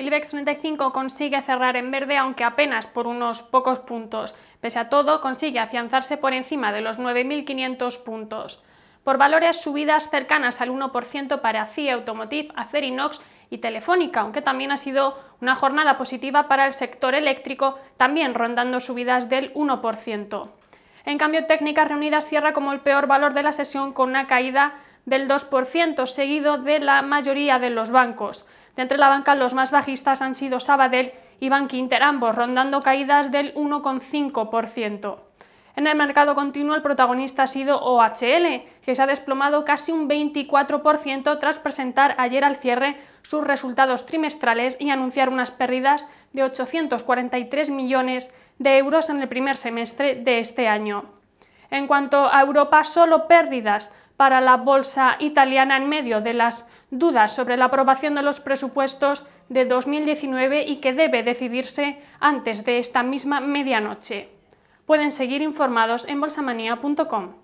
El IBEX 35 consigue cerrar en verde, aunque apenas por unos pocos puntos. Pese a todo, consigue afianzarse por encima de los 9.500 puntos. Por valores, subidas cercanas al 1% para CIE Automotive, Acerinox y Telefónica, aunque también ha sido una jornada positiva para el sector eléctrico, también rondando subidas del 1%. En cambio, Técnicas Reunidas cierra como el peor valor de la sesión con una caída del 2%, seguido de la mayoría de los bancos. De entre la banca, los más bajistas han sido Sabadell y Bankinter, ambos rondando caídas del 1,5%. En el mercado continuo, el protagonista ha sido OHL, que se ha desplomado casi un 24% tras presentar ayer al cierre sus resultados trimestrales y anunciar unas pérdidas de 843 millones de euros en el primer semestre de este año. En cuanto a Europa, solo pérdidas para la bolsa italiana en medio de las dudas sobre la aprobación de los presupuestos de 2019 y que debe decidirse antes de esta misma medianoche. Pueden seguir informados en bolsamanía.com.